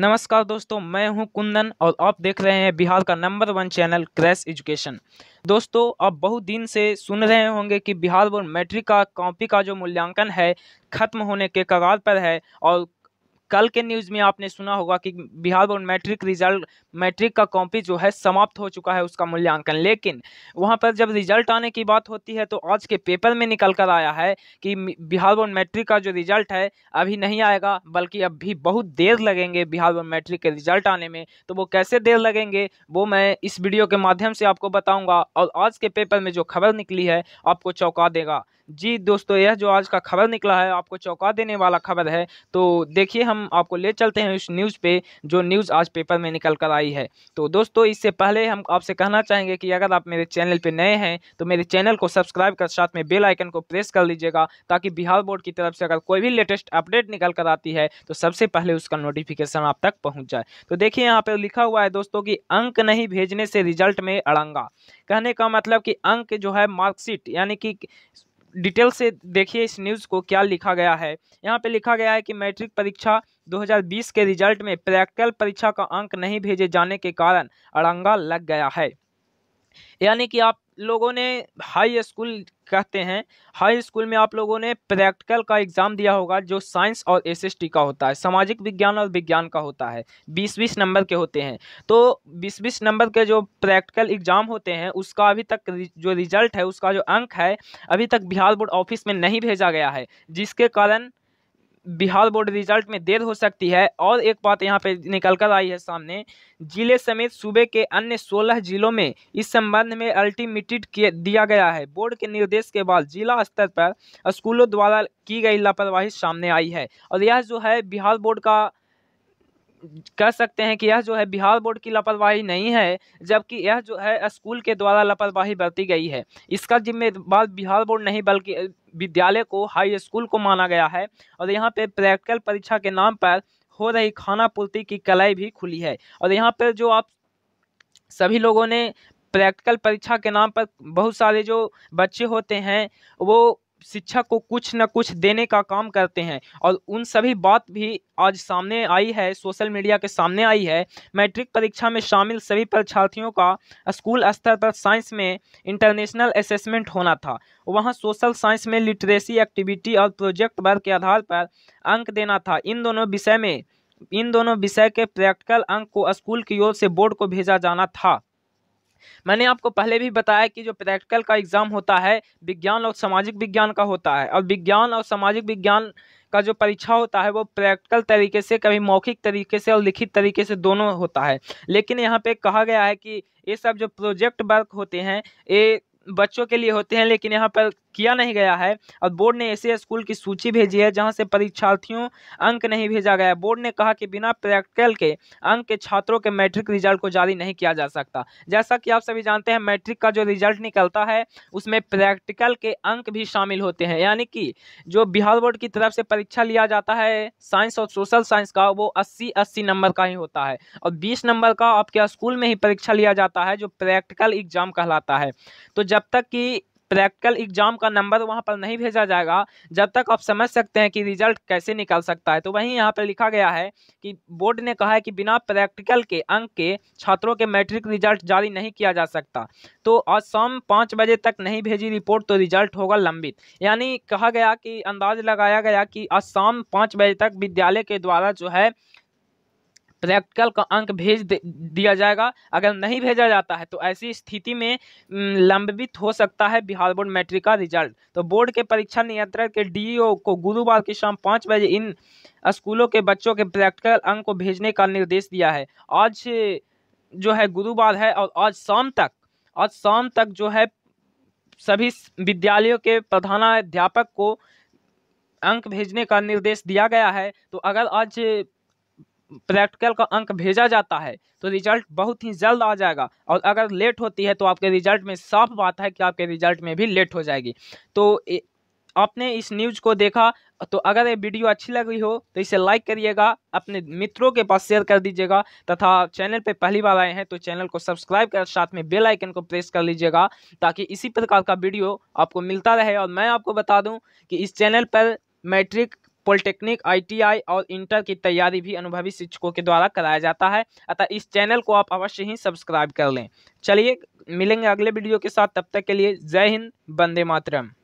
नमस्कार दोस्तों मैं हूं कुंदन और आप देख रहे हैं बिहार का number one channel crash education दोस्तों आप बहुत दिन से सुन रहे होंगे कि बिहार बोर्ड मैट्रिक का कॉपी का जो मूल्यांकन है खत्म होने के कगार पर है और कल के न्यूज़ में आपने सुना होगा कि Bihar board matric result matric का कॉपी जो है समाप्त हो चुका है उसका मूल्यांकन लेकिन वहाँ पर जब रिजल्ट आने की बात होती है तो आज के पेपर में निकल कर आया है कि बिहार बोर्ड मैट्रिक का जो रिजल्ट है अभी नहीं आएगा बल्कि अब भी बहुत देर लगेंगे बिहार बोर्ड मैट्रिक के रिजल्ट आने में तो वो कैसे देर लगेंगे वो मैं इस वीडियो के माध्यम से आपको बताऊंगा और आज के पेपर में जो खबर निकली है आपको चौंका देगा जी दोस्तों यह जो आज का खबर निकला है आपको चौंका देने वाला खबर है तो देखिए हम हम आपको ले चलते हैं उस न्यूज़ पे जो न्यूज़ आज पेपर में निकल कर आई है तो दोस्तों इससे पहले हम आपसे कहना चाहेंगे कि अगर आप मेरे चैनल पे नए हैं तो मेरे चैनल को सब्सक्राइब कर साथ में बेल आइकन को प्रेस कर लीजिएगा ताकि बिहार बोर्ड की तरफ से अगर कोई भी लेटेस्ट अपडेट निकल कर आती है तो सबसे पहले उसका नोटिफिकेशन आप तक पहुँच जाए तो देखिए यहाँ पर लिखा हुआ है दोस्तों की अंक नहीं भेजने से रिजल्ट में अड़ंगा कहने का मतलब कि अंक जो है मार्कशीट यानी कि डिटेल से देखिए इस न्यूज़ को क्या लिखा गया है यहाँ पे लिखा गया है कि मैट्रिक परीक्षा 2020 के रिजल्ट में प्रैक्टिकल परीक्षा का अंक नहीं भेजे जाने के कारण अड़ंगा लग गया है यानी कि आप लोगों ने हाई स्कूल कहते हैं हाई स्कूल में आप लोगों ने प्रैक्टिकल का एग्ज़ाम दिया होगा जो साइंस और एसएसटी का होता है सामाजिक विज्ञान और विज्ञान का होता है बीस बीस नंबर के होते हैं तो बीस बीस नंबर के जो प्रैक्टिकल एग्ज़ाम होते हैं उसका अभी तक जो रिजल्ट है उसका जो अंक है अभी तक बिहार बोर्ड ऑफिस में नहीं भेजा गया है जिसके कारण बिहार बोर्ड रिजल्ट में देर हो सकती है और एक बात यहाँ पे निकल कर आई है सामने जिले समेत सूबे के अन्य 16 जिलों में इस संबंध में अल्टीमेटेड दिया गया है बोर्ड के निर्देश के बाद जिला स्तर पर स्कूलों द्वारा की गई लापरवाही सामने आई है और यह जो है बिहार बोर्ड का कह सकते हैं कि यह जो है बिहार बोर्ड की लापरवाही नहीं है जबकि यह जो है स्कूल के द्वारा लापरवाही बरती गई है इसका जिम्मेदार बिहार बोर्ड नहीं बल्कि विद्यालय को हाई स्कूल को माना गया है और यहाँ पे प्रैक्टिकल परीक्षा के नाम पर हो रही खाना पूर्ति की कलाई भी खुली है और यहाँ पर जो आप सभी लोगों ने प्रैक्टिकल परीक्षा के नाम पर बहुत सारे जो बच्चे होते हैं वो शिक्षा को कुछ न कुछ देने का काम करते हैं और उन सभी बात भी आज सामने आई है सोशल मीडिया के सामने आई है मैट्रिक परीक्षा में शामिल सभी परीक्षार्थियों का स्कूल स्तर पर साइंस में इंटरनेशनल असेसमेंट होना था वहां सोशल साइंस में लिटरेसी एक्टिविटी और प्रोजेक्ट वर्क के आधार पर अंक देना था इन दोनों विषय में इन दोनों विषय के प्रैक्टिकल अंक को स्कूल की ओर से बोर्ड को भेजा जाना था मैंने आपको पहले भी बताया कि जो प्रैक्टिकल का एग्ज़ाम होता है विज्ञान और सामाजिक विज्ञान का होता है और विज्ञान और सामाजिक विज्ञान का जो परीक्षा होता है वो प्रैक्टिकल तरीके से कभी मौखिक तरीके से और लिखित तरीके से दोनों होता है लेकिन यहाँ पे कहा गया है कि ये सब जो प्रोजेक्ट वर्क होते हैं ये बच्चों के लिए होते हैं लेकिन यहाँ पर किया नहीं गया है और बोर्ड ने ऐसे स्कूल की सूची भेजी है जहां से परीक्षार्थियों अंक नहीं भेजा गया बोर्ड ने कहा कि बिना प्रैक्टिकल के अंक के छात्रों के मैट्रिक रिजल्ट को जारी नहीं किया जा सकता जैसा कि आप सभी जानते हैं मैट्रिक का जो रिजल्ट निकलता है उसमें प्रैक्टिकल के अंक भी शामिल होते हैं यानी कि जो बिहार बोर्ड की तरफ से परीक्षा लिया जाता है साइंस और सोशल साइंस का वो अस्सी अस्सी नंबर का ही होता है और बीस नंबर का आपके स्कूल में ही परीक्षा लिया जाता है जो प्रैक्टिकल एग्जाम कहलाता है तो जब तक कि प्रैक्टिकल एग्जाम का नंबर वहाँ पर नहीं भेजा जाएगा जब तक आप समझ सकते हैं कि रिजल्ट कैसे निकल सकता है तो वहीं यहाँ पर लिखा गया है कि बोर्ड ने कहा है कि बिना प्रैक्टिकल के अंक के छात्रों के मैट्रिक रिजल्ट जारी नहीं किया जा सकता तो आज शाम पाँच बजे तक नहीं भेजी रिपोर्ट तो रिजल्ट होगा लंबित यानी कहा गया कि अंदाज लगाया गया कि आज शाम पाँच बजे तक विद्यालय के द्वारा जो है प्रैक्टिकल का अंक भेज दिया जाएगा अगर नहीं भेजा जाता है तो ऐसी स्थिति में लंबित हो सकता है बिहार बोर्ड मैट्रिक का रिजल्ट तो बोर्ड के परीक्षा नियंत्रण के डीईओ को गुरुवार की शाम पाँच बजे इन स्कूलों के बच्चों के प्रैक्टिकल अंक को भेजने का निर्देश दिया है आज जो है गुरुवार है और आज शाम तक आज शाम तक जो है सभी विद्यालयों के प्रधानाध्यापक को अंक भेजने का निर्देश दिया गया है तो अगर आज प्रैक्टिकल का अंक भेजा जाता है तो रिजल्ट बहुत ही जल्द आ जाएगा और अगर लेट होती है तो आपके रिजल्ट में साफ बात है कि आपके रिजल्ट में भी लेट हो जाएगी तो आपने इस न्यूज़ को देखा तो अगर ये वीडियो अच्छी लगी हो तो इसे लाइक करिएगा अपने मित्रों के पास शेयर कर दीजिएगा तथा चैनल पर पहली बार आए हैं तो चैनल को सब्सक्राइब कर साथ में बेल आइकन को प्रेस कर लीजिएगा ताकि इसी प्रकार का वीडियो आपको मिलता रहे और मैं आपको बता दूं कि इस चैनल पर मैट्रिक पॉलिटेक्निक आईटीआई और इंटर की तैयारी भी अनुभवी शिक्षकों के द्वारा कराया जाता है अतः इस चैनल को आप अवश्य ही सब्सक्राइब कर लें चलिए मिलेंगे अगले वीडियो के साथ तब तक के लिए जय हिंद वंदे मातरम